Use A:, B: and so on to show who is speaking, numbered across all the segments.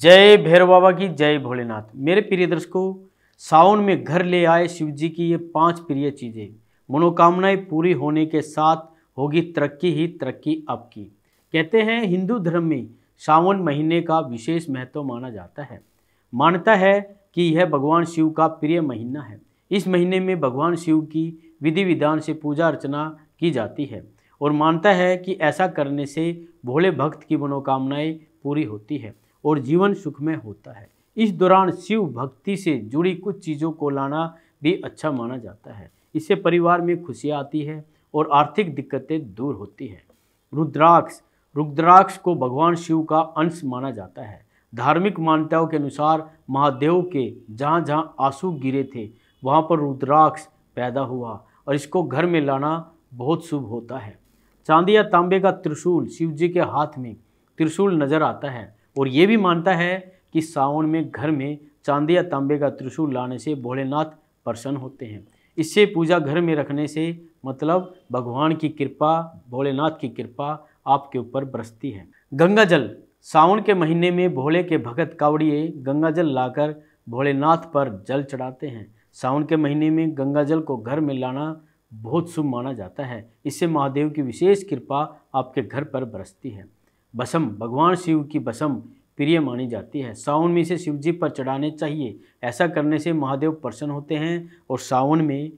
A: जय भैरव बाबा की जय भोलेनाथ मेरे प्रिय दर्शकों सावन में घर ले आए शिव जी की ये पांच प्रिय चीज़ें मनोकामनाएं पूरी होने के साथ होगी तरक्की ही तरक्की आपकी कहते हैं हिंदू धर्म में सावन महीने का विशेष महत्व माना जाता है मानता है कि यह भगवान शिव का प्रिय महीना है इस महीने में भगवान शिव की विधि विधान से पूजा अर्चना की जाती है और मानता है कि ऐसा करने से भोले भक्त की मनोकामनाएँ पूरी होती है और जीवन सुखमय होता है इस दौरान शिव भक्ति से जुड़ी कुछ चीज़ों को लाना भी अच्छा माना जाता है इससे परिवार में खुशियाँ आती है और आर्थिक दिक्कतें दूर होती हैं रुद्राक्ष रुद्राक्ष को भगवान शिव का अंश माना जाता है धार्मिक मान्यताओं के अनुसार महादेव के जहाँ जहाँ आंसू गिरे थे वहाँ पर रुद्राक्ष पैदा हुआ और इसको घर में लाना बहुत शुभ होता है चांदी या तांबे का त्रिशूल शिव जी के हाथ में त्रिशूल नजर आता है और ये भी मानता है कि सावन में घर में चांदी या तांबे का त्रिशूल लाने से भोलेनाथ प्रसन्न होते हैं इससे पूजा घर में रखने से मतलब भगवान की कृपा भोलेनाथ की कृपा आपके ऊपर बरसती है गंगा जल सावन के महीने में भोले के भगत कावड़िए गंगा जल लाकर भोलेनाथ पर जल चढ़ाते हैं सावन के महीने में गंगा जल को घर में लाना बहुत शुभ माना जाता है इससे महादेव की विशेष कृपा आपके घर पर बरसती है बसम भगवान शिव की भसम प्रिय मानी जाती है सावन में इसे शिव जी पर चढ़ाने चाहिए ऐसा करने से महादेव प्रसन्न होते हैं और सावन में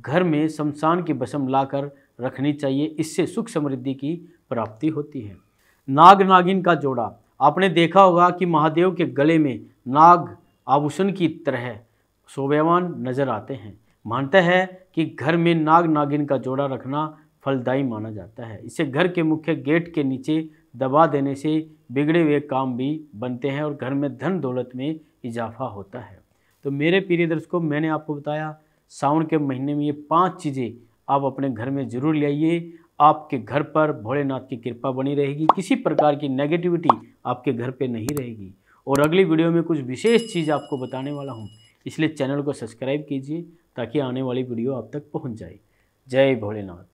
A: घर में शमशान की बसम लाकर रखनी चाहिए इससे सुख समृद्धि की प्राप्ति होती है नाग नागिन का जोड़ा आपने देखा होगा कि महादेव के गले में नाग आभूषण की तरह शोभ्यमान नजर आते हैं मानता है कि घर में नाग नागिन का जोड़ा रखना फलदायी माना जाता है इसे घर के मुख्य गेट के नीचे दबा देने से बिगड़े हुए काम भी बनते हैं और घर में धन दौलत में इजाफा होता है तो मेरे प्रिय दर्शकों मैंने आपको बताया सावन के महीने में ये पांच चीज़ें आप अपने घर में ज़रूर ले आइए आपके घर पर भोलेनाथ की कृपा बनी रहेगी किसी प्रकार की नेगेटिविटी आपके घर पर नहीं रहेगी और अगली वीडियो में कुछ विशेष चीज़ आपको बताने वाला हूँ इसलिए चैनल को सब्सक्राइब कीजिए ताकि आने वाली वीडियो आप तक पहुँच जाए जय भोलेनाथ